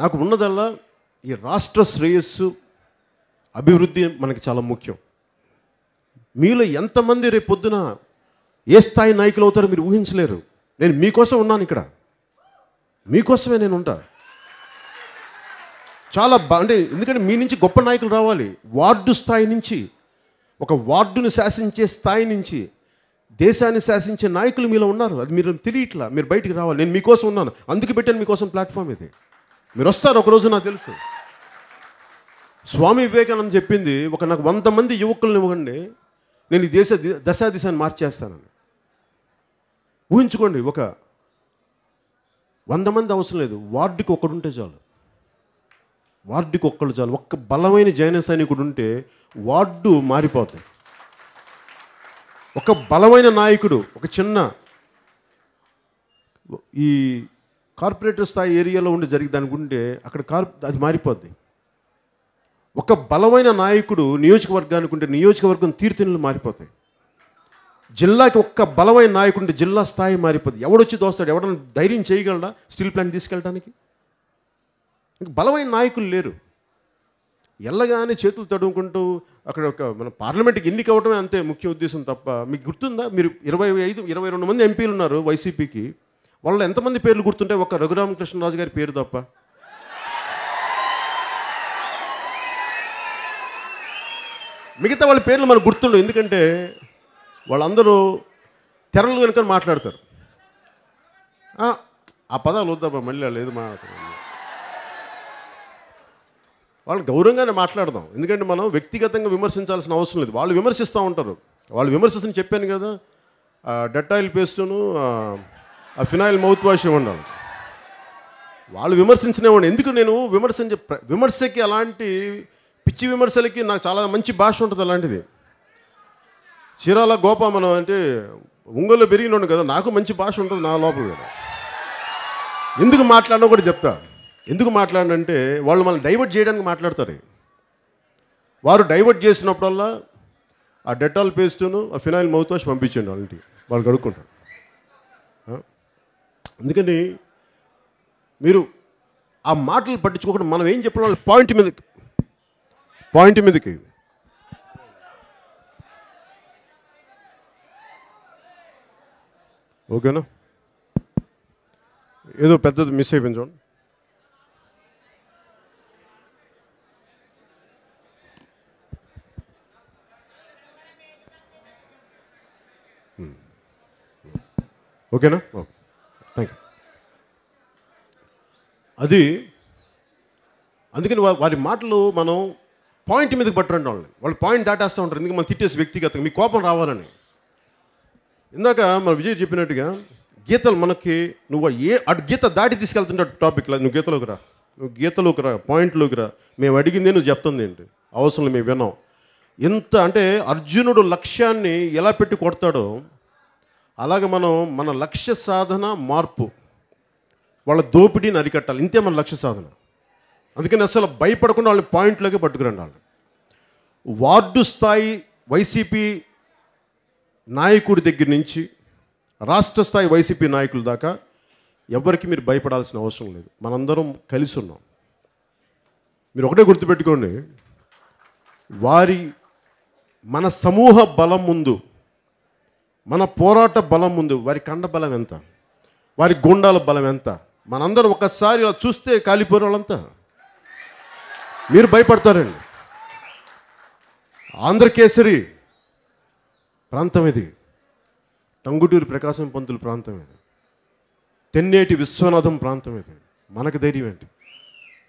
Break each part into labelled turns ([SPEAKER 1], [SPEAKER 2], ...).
[SPEAKER 1] నాకు ఉన్నదల్లా ఈ రాష్ట్ర శ్రేయస్సు అభివృద్ధి మనకి చాలా ముఖ్యం మీలో ఎంతమంది రేపు పొద్దున ఏ స్థాయి నాయకులు అవుతారో మీరు ఊహించలేరు నేను మీకోసం ఉన్నాను ఇక్కడ మీకోసమే నేను ఉంటా చాలా బా అంటే ఎందుకంటే మీ నుంచి గొప్ప నాయకులు రావాలి వార్డు స్థాయి నుంచి ఒక వార్డును శాసించే స్థాయి నుంచి దేశాన్ని శాసించే నాయకులు మీలో ఉన్నారు అది మీరు తెలియట్లా మీరు బయటికి రావాలి నేను మీకోసం ఉన్నాను అందుకు పెట్టాను మీకోసం ప్లాట్ఫామ్ ఇది మీరు వస్తారు ఒకరోజు నాకు తెలుసు స్వామి వివేకానంద చెప్పింది ఒక నాకు వంద మంది యువకులను ఇవ్వండి నేను ఈ దేశ దశా దిశాన్ని మార్చేస్తానని ఊహించుకోండి ఒక వంద మంది అవసరం లేదు వార్డుకి ఉంటే చాలు వార్డుకి ఒక్కడు చాలు ఒక్క బలమైన జైన సైనికుడు ఉంటే వార్డు మారిపోతుంది ఒక బలమైన నాయకుడు ఒక చిన్న ఈ కార్పొరేటర్ స్థాయి ఏరియాలో ఉండి జరిగి దానికి ఉంటే అక్కడ కార్ అది మారిపోద్ది ఒక బలమైన నాయకుడు నియోజకవర్గానికి ఉంటే నియోజకవర్గం తీర్థనులు మారిపోతాయి జిల్లాకి ఒక్క బలమైన నాయకుడు ఉంటే జిల్లా స్థాయి మారిపోద్ది ఎవడొచ్చి దోస్తాడు ఎవడన్నా ధైర్యం చేయగలడా స్టీల్ ప్లాంట్ తీసుకెళ్ళడానికి బలమైన నాయకులు లేరు ఎల్లగానే చేతులు తడుముకుంటూ అక్కడ ఒక మన పార్లమెంట్కి ఎన్నిక అవ్వడమే అంతే ముఖ్య ఉద్దేశం తప్ప మీకు గుర్తుందా మీరు ఇరవై ఐదు ఇరవై రెండు మంది ఎంపీలు ఉన్నారు వైసీపీకి వాళ్ళు ఎంతమంది పేర్లు గుర్తుంటే ఒక రఘురామకృష్ణరాజు గారి పేరు తప్ప మిగతా వాళ్ళ పేర్లు మనకు గుర్తుండవు ఎందుకంటే వాళ్ళందరూ తెరలు కనుక మాట్లాడతారు ఆ పదాలు వద్దాబా మళ్ళీ లేదు మాట్లాడతారు వాళ్ళు గౌరవంగానే మాట్లాడదాం ఎందుకంటే మనం వ్యక్తిగతంగా విమర్శించాల్సిన అవసరం లేదు వాళ్ళు విమర్శిస్తూ ఉంటారు వాళ్ళు విమర్శిస్తుని చెప్పాను కదా డెటాయిల్ పేస్టును ఆ ఫినాయిల్ మౌత్ వాష్ ఇవ్వండి వాళ్ళు విమర్శించినవ్వండి ఎందుకు నేను విమర్శించే విమర్శకి అలాంటి పిచ్చి విమర్శలకి నాకు చాలా మంచి భాష ఉంటుంది అలాంటిది చీరాల గోప మనం అంటే ఒంగోలు పెరిగినాడు కదా నాకు మంచి భాష ఉంటుంది నా లోపల కదా ఎందుకు మాట్లాడినా కూడా చెప్తా ఎందుకు మాట్లాడినంటే వాళ్ళు మళ్ళీ డైవర్ట్ చేయడానికి మాట్లాడతారు వారు డైవర్ట్ చేసినప్పుడల్లా ఆ డెటాల్ పేస్ట్ను ఆ ఫినాయిల్ మౌత్ వాష్ పంపించండి వాళ్ళకి వాళ్ళు కడుక్కుంటారు ఎందుకంటే మీరు ఆ మాటలు పట్టించుకోకుండా మనం ఏం చెప్పిన పాయింట్ మీదకి పాయింట్ మీదకి ఓకేనా ఏదో పెద్దది మిస్ అయిపోయింది చూడండి ఓకేనా ఓకే థ్యాంక్ యూ అది అందుకని వారి మాటలు మనం పాయింట్ మీదకి పట్టురండి వాళ్ళని వాళ్ళు పాయింట్ దాటేస్తూ ఉంటారు ఎందుకంటే మనం తిట్టేసి వ్యక్తిగతంగా మీ కోపం రావాలని ఇందాక మన విజయ్ చెప్పినట్టుగా గీతలు మనకి నువ్వు ఏ అటు గీత దాటి తీసుకెళ్తుంటే టాపిక్లో నువ్వు గీతలోకి రా నువ్వు గీతలోకి రా పాయింట్లోకి రా మేము అడిగిందే నువ్వు చెప్తుంది ఏంటి అవసరం మేము విన్నాం ఎంత అంటే అర్జునుడు లక్ష్యాన్ని ఎలా పెట్టి కొడతాడో అలాగే మనం మన లక్ష్య సాధన మార్పు వాళ్ళ దోపిడీని అరికట్టాలి ఇంతే మన లక్ష్య సాధన అందుకని అసలు భయపడకుండా వాళ్ళని పాయింట్లోకి పట్టుకురండి వాళ్ళు వార్డు స్థాయి వైసీపీ నాయకుడి దగ్గర నుంచి రాష్ట్ర స్థాయి వైసీపీ నాయకుల దాకా ఎవరికి మీరు భయపడాల్సిన అవసరం లేదు మనందరం కలిసి ఉన్నాం మీరు ఒకటే గుర్తుపెట్టుకోండి వారి మన సమూహ బలం ముందు మన పోరాట బలం ఉంది వారి కండ బలం ఎంత వారి గుండాల బలం ఎంత మనందరం ఒకసారి ఇలా చూస్తే కాలిపోయిన వాళ్ళంతా మీరు భయపడతారండి ఆంధ్రకేసరి ప్రాంతం ఇది టంగుటూరు ప్రకాశం పంతులు ప్రాంతం ఇది తెన్నేటి విశ్వనాథం ప్రాంతం ఇది మనకు ధైర్యం ఏంటి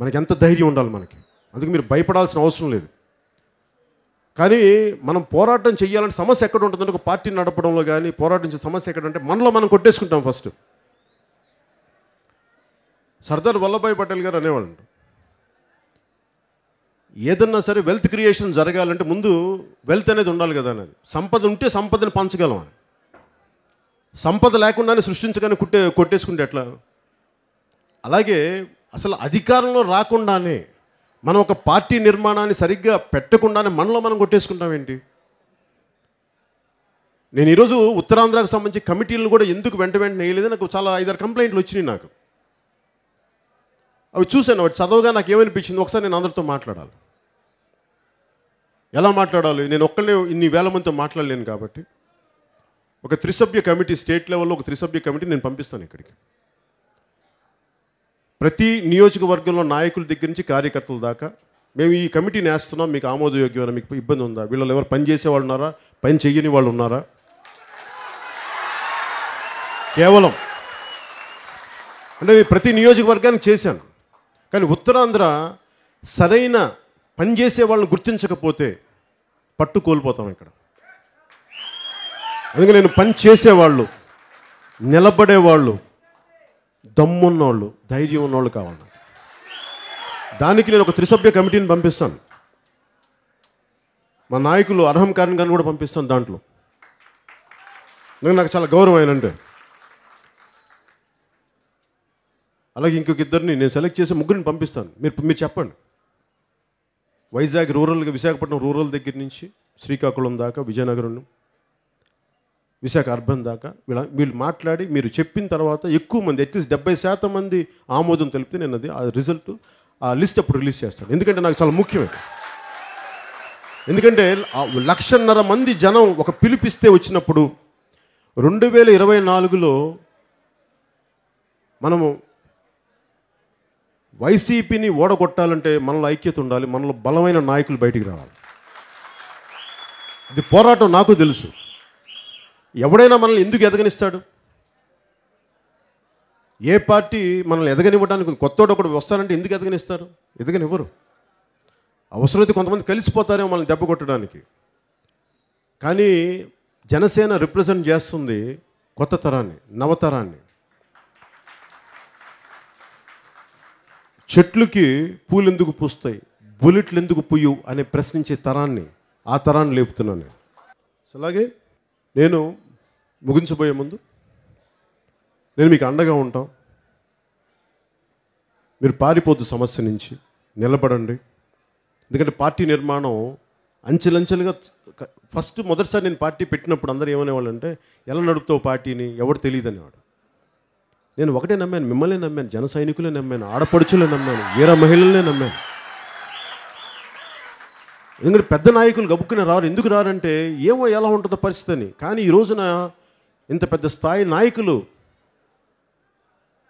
[SPEAKER 1] మనకి ఎంత ధైర్యం ఉండాలి మనకి అందుకు మీరు భయపడాల్సిన అవసరం లేదు కానీ మనం పోరాటం చేయాలంటే సమస్య ఎక్కడ ఉంటుందంటే ఒక పార్టీ నడపడంలో కానీ పోరాటం చేసే సమస్య ఎక్కడంటే మనలో మనం కొట్టేసుకుంటాం ఫస్ట్ సర్దార్ వల్లభాయ్ పటేల్ గారు అనేవాళ్ళు ఏదన్నా సరే వెల్త్ క్రియేషన్ జరగాలంటే ముందు వెల్త్ అనేది ఉండాలి కదా అనేది సంపద ఉంటే సంపదని పంచగలం అని సంపద లేకుండానే సృష్టించగానే కుట్టే కొట్టేసుకుంటే ఎట్లా అలాగే అసలు అధికారంలో రాకుండానే మనం ఒక పార్టీ నిర్మాణాన్ని సరిగ్గా పెట్టకుండానే మనలో మనం కొట్టేసుకుంటాం ఏంటి నేను ఈరోజు ఉత్తరాంధ్రకు సంబంధించి కమిటీలను కూడా ఎందుకు వెంట వెంటనే వేయలేదు నాకు చాలా ఐదారు కంప్లైంట్లు వచ్చినాయి నాకు అవి చూశాను వాటి చదవగా నాకు ఏమనిపించింది ఒకసారి నేను అందరితో మాట్లాడాలి ఎలా మాట్లాడాలి నేను ఒక్కళ్ళే ఇన్ని వేల మందితో మాట్లాడలేను కాబట్టి ఒక త్రిసభ్య కమిటీ స్టేట్ లెవెల్లో ఒక త్రిసభ్య కమిటీ నేను పంపిస్తాను ఇక్కడికి ప్రతి నియోజకవర్గంలో నాయకుల దగ్గర నుంచి కార్యకర్తల దాకా మేము ఈ కమిటీని వేస్తున్నాం మీకు ఆమోదయోగ్యమైన మీకు ఇబ్బంది ఉందా వీళ్ళు ఎవరు పని వాళ్ళు ఉన్నారా పని చెయ్యని వాళ్ళు ఉన్నారా కేవలం అంటే ప్రతి నియోజకవర్గానికి చేశాను కానీ ఉత్తరాంధ్ర సరైన పనిచేసే వాళ్ళని గుర్తించకపోతే పట్టు కోల్పోతాం ఇక్కడ అందుకే నేను పని చేసేవాళ్ళు నిలబడేవాళ్ళు దమ్మున్నోళ్ళు ధైర్యం ఉన్నోళ్ళు కావాలి దానికి నేను ఒక త్రిసభ్య కమిటీని పంపిస్తాను మా నాయకులు అర్హం కారణ్ కానీ కూడా పంపిస్తాను దాంట్లో నాకు చాలా గౌరవం ఆయనంటే అలాగే ఇంకొక ఇద్దరిని నేను సెలెక్ట్ చేసి ముగ్గురిని పంపిస్తాను మీరు మీరు చెప్పండి వైజాగ్ రూరల్గా విశాఖపట్నం రూరల్ దగ్గర నుంచి శ్రీకాకుళం దాకా విజయనగరం విశాఖ అర్బన్ దాకా వీళ్ళ వీళ్ళు మాట్లాడి మీరు చెప్పిన తర్వాత ఎక్కువ మంది అట్లీస్ట్ డెబ్బై శాతం మంది ఆమోదం తెలిపితే నేను అది ఆ రిజల్ట్ ఆ లిస్ట్ అప్పుడు రిలీజ్ చేస్తాను ఎందుకంటే నాకు చాలా ముఖ్యమే ఎందుకంటే లక్షన్నర మంది జనం ఒక పిలిపిస్తే వచ్చినప్పుడు రెండు వేల ఇరవై నాలుగులో మనము వైసీపీని ఓడగొట్టాలంటే మనలో ఐక్యత ఉండాలి మనలో బలమైన నాయకులు బయటికి రావాలి ఇది పోరాటం నాకు తెలుసు ఎవడైనా మనల్ని ఎందుకు ఎదగనిస్తాడు ఏ పార్టీ మనల్ని ఎదగనివ్వడానికి కొత్తోడు ఒకడు వస్తారంటే ఎందుకు ఎదగనిస్తారు ఎదగనివ్వరు అవసరమైతే కొంతమంది కలిసిపోతారేమో మనల్ని దెబ్బ కొట్టడానికి కానీ జనసేన రిప్రజెంట్ చేస్తుంది కొత్త తరాన్ని నవతరాన్ని చెట్లుకి పూలు ఎందుకు పూస్తాయి బుల్లెట్లు ఎందుకు పుయ్యు అని ప్రశ్నించే తరాన్ని ఆ తరాన్ని లేపుతున్నాను అలాగే నేను ముగించబోయే ముందు నేను మీకు అండగా ఉంటాం మీరు పారిపోద్దు సమస్య నుంచి నిలబడండి ఎందుకంటే పార్టీ నిర్మాణం అంచెలంచెలుగా ఫస్ట్ మొదటిసారి నేను పార్టీ పెట్టినప్పుడు అందరూ ఏమనేవాళ్ళు అంటే ఎలా నడుపుతావు పార్టీని ఎవరు తెలియదు అనేవాడు నేను ఒకటే నమ్మాను మిమ్మల్ని నమ్మాను జన సైనికులే నమ్మాను ఆడపడుచులే నమ్మాను వీర మహిళలనే నమ్మాను ఎందుకంటే పెద్ద నాయకులు గబుక్కునే రారు ఎందుకు రారంటే ఏమో ఎలా ఉంటుందో పరిస్థితి అని కానీ ఈ రోజున ఇంత పెద్ద స్థాయి నాయకులు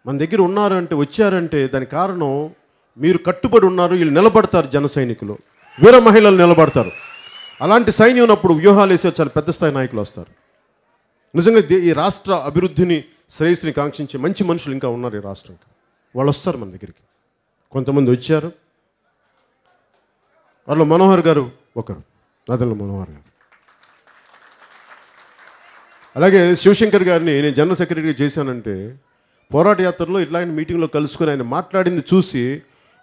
[SPEAKER 1] మన దగ్గర ఉన్నారంటే వచ్చారంటే దాని కారణం మీరు కట్టుబడి ఉన్నారు వీళ్ళు నిలబడతారు జన సైనికులు వీర మహిళలు నిలబడతారు అలాంటి సైన్యం ఉన్నప్పుడు వ్యూహాలు వేసే చాలా పెద్ద స్థాయి నాయకులు వస్తారు నిజంగా ఈ రాష్ట్ర అభివృద్ధిని శ్రేయస్సుని కాంక్షించే మంచి మనుషులు ఇంకా ఉన్నారు ఈ రాష్ట్రంకి వాళ్ళు వస్తారు మన దగ్గరికి కొంతమంది వచ్చారు వాళ్ళు మనోహర్ గారు ఒకరు నదల మనోహర్ గారు అలాగే శివశంకర్ గారిని నేను జనరల్ సెక్రటరీగా చేశానంటే పోరాట యాత్రలో ఇట్లాంటి మీటింగ్లో కలుసుకుని ఆయన మాట్లాడింది చూసి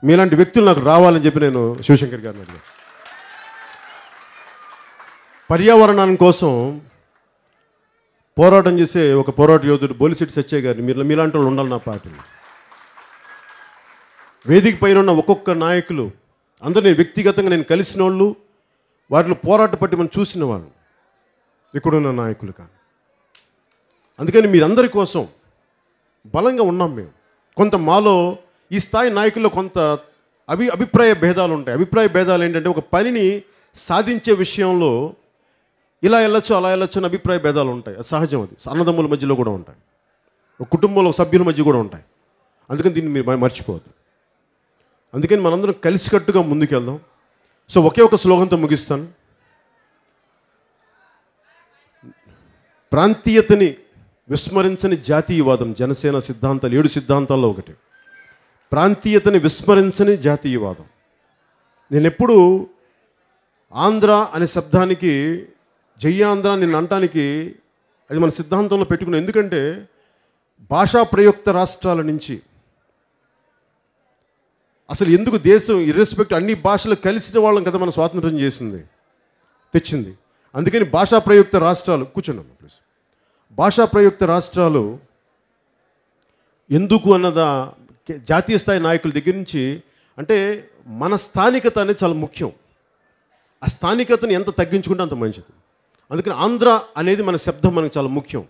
[SPEAKER 1] మీలాంటి వ్యక్తులు నాకు రావాలని చెప్పి నేను శివశంకర్ గారిని అడిగాను పర్యావరణాన్ని కోసం పోరాటం చేసే ఒక పోరాట యోధుడు బోలిశెట్టి సత్య గారిని మీరు మీలాంటి వాళ్ళు ఉండాలి నా పార్టీ వేదిక పైన ఉన్న ఒక్కొక్క నాయకులు అందరినీ వ్యక్తిగతంగా నేను కలిసిన వాళ్ళు వాటిలో పోరాట పట్టి మనం చూసిన వాళ్ళు ఇక్కడున్న నాయకులు కానీ అందుకని మీరందరి కోసం బలంగా ఉన్నాం మేము కొంత మాలో ఈ స్థాయి నాయకుల్లో కొంత అభి అభిప్రాయ భేదాలు ఉంటాయి అభిప్రాయ భేదాలు ఏంటంటే ఒక పనిని సాధించే విషయంలో ఇలా వెళ్ళొచ్చు అలా వెళ్ళొచ్చు అని అభిప్రాయ భేదాలు ఉంటాయి సహజం అది అన్నదమ్ముల మధ్యలో కూడా ఉంటాయి ఒక కుటుంబంలో సభ్యుల మధ్య కూడా ఉంటాయి అందుకని దీన్ని మీరు మర్చిపోవద్దు అందుకని మనందరం కలిసికట్టుగా ముందుకెళ్దాం సో ఒకే ఒక శ్లోకంతో ముగిస్తాను ప్రాంతీయతని విస్మరించని జాతీయవాదం జనసేన సిద్ధాంతాలు ఏడు సిద్ధాంతాల్లో ఒకటి ప్రాంతీయతని విస్మరించని జాతీయవాదం నేను ఎప్పుడు ఆంధ్ర అనే శబ్దానికి జై ఆంధ్ర నేను అనటానికి అది మన సిద్ధాంతంలో పెట్టుకున్నాం ఎందుకంటే భాషా ప్రయుక్త రాష్ట్రాల నుంచి అసలు ఎందుకు దేశం ఇర్రెస్పెక్ట్ అన్ని భాషలు కలిసిన వాళ్ళం కదా మనం స్వాతంత్రం చేసింది తెచ్చింది అందుకని భాషా ప్రయుక్త రాష్ట్రాలు కూర్చున్నాం ప్లీజ్ భాషా ప్రయుక్త రాష్ట్రాలు ఎందుకు అన్నదా జాతీయ స్థాయి నాయకుల దగ్గర నుంచి అంటే మన స్థానికత అనేది చాలా ముఖ్యం ఆ స్థానికతను ఎంత తగ్గించుకుంటే అంత మంచిది అందుకని ఆంధ్ర అనేది మన శబ్దం మనకు చాలా ముఖ్యం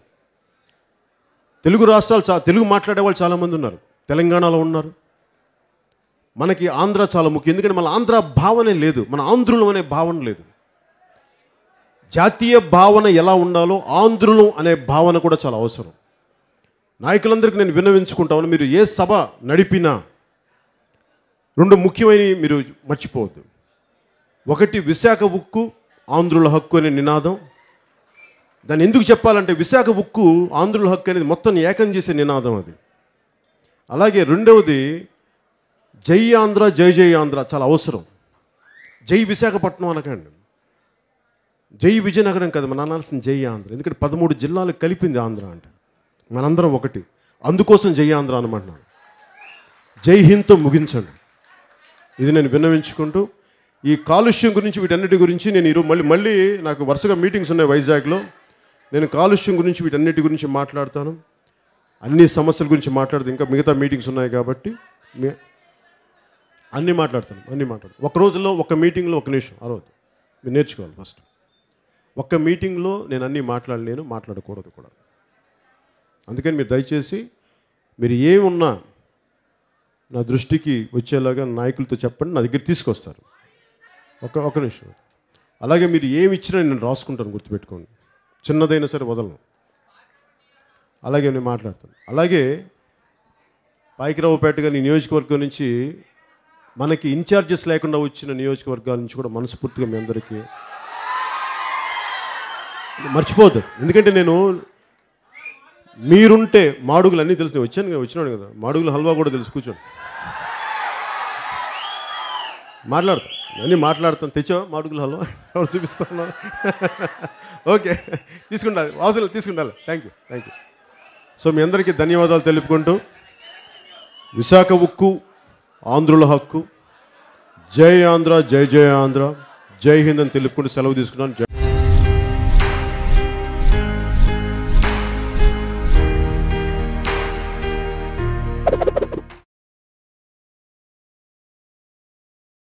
[SPEAKER 1] తెలుగు రాష్ట్రాలు చా తెలుగు మాట్లాడే వాళ్ళు చాలామంది ఉన్నారు తెలంగాణలో ఉన్నారు మనకి ఆంధ్ర చాలా ముఖ్యం ఎందుకంటే మన ఆంధ్ర భావనే లేదు మన ఆంధ్రులం అనే భావన లేదు జాతీయ భావన ఎలా ఉండాలో ఆంధ్రులు అనే భావన కూడా చాలా అవసరం నాయకులందరికీ నేను విన్నవించుకుంటాను మీరు ఏ సభ నడిపినా రెండు ముఖ్యమైనవి మీరు మర్చిపోవద్దు ఒకటి విశాఖ ఉక్కు ఆంధ్రుల హక్కు అనే నినాదం దాన్ని ఎందుకు చెప్పాలంటే విశాఖ ఉక్కు ఆంధ్రుల హక్కు అనేది మొత్తం ఏకం చేసే నినాదం అది అలాగే రెండవది జై ఆంధ్ర జై జై ఆంధ్ర చాలా అవసరం జై విశాఖపట్నం అనకండి జై విజయనగరం కదా మన అనాల్సిన జై ఆంధ్ర ఎందుకంటే పదమూడు జిల్లాలు కలిపింది ఆంధ్ర అంటే మనందరం ఒకటి అందుకోసం జై ఆంధ్ర అనమాట జై హింద్తో ముగించండి ఇది నేను విన్నవించుకుంటూ ఈ కాలుష్యం గురించి వీటన్నిటి గురించి నేను ఈరోజు మళ్ళీ మళ్ళీ నాకు వరుసగా మీటింగ్స్ ఉన్నాయి వైజాగ్లో నేను కాలుష్యం గురించి వీటన్నిటి గురించి మాట్లాడతాను అన్ని సమస్యల గురించి మాట్లాడుతాను ఇంకా మిగతా మీటింగ్స్ ఉన్నాయి కాబట్టి అన్నీ మాట్లాడతాను అన్నీ మాట్లాడతాను ఒక రోజులో ఒక మీటింగ్లో ఒక నిమిషం ఆ రోజు మీరు నేర్చుకోవాలి ఫస్ట్ ఒక్క మీటింగ్లో నేను అన్నీ మాట్లాడలేను మాట్లాడకూడదు కూడా అందుకని మీరు దయచేసి మీరు ఏమున్నా నా దృష్టికి వచ్చేలాగా నాయకులతో చెప్పండి నా దగ్గర తీసుకొస్తారు ఒక ఒక నిమిషం అలాగే మీరు ఏమి ఇచ్చినా నేను రాసుకుంటాను గుర్తుపెట్టుకోండి చిన్నదైనా సరే వదలను అలాగే నేను మాట్లాడతాను అలాగే పాయికిరావుపేట గారి నియోజకవర్గం నుంచి మనకి ఇన్ఛార్జెస్ లేకుండా వచ్చిన నియోజకవర్గాల నుంచి కూడా మనస్ఫూర్తిగా మీ అందరికీ మర్చిపోద్దు ఎందుకంటే నేను మీరుంటే మాడుగులు అన్నీ తెలుసు నేను వచ్చాను నేను వచ్చినాడు కదా మాడుగులు హల్వా కూడా తెలుసు కూర్చోండి మాట్లాడతాను అన్నీ మాట్లాడతాను తెచ్చావు మాడుగులు హల్వా ఎవరు చూపిస్తాను ఓకే తీసుకుండాలి అవసరం తీసుకుండాలి thank you thank you so మీ అందరికీ ధన్యవాదాలు తెలుపుకుంటూ విశాఖ ఉక్కు ఆంధ్రుల హక్కు జై ఆంధ్ర జై జయ ఆంధ్ర జై హింద్ అని తెలుపుకుంటూ సెలవు తీసుకున్నాను జై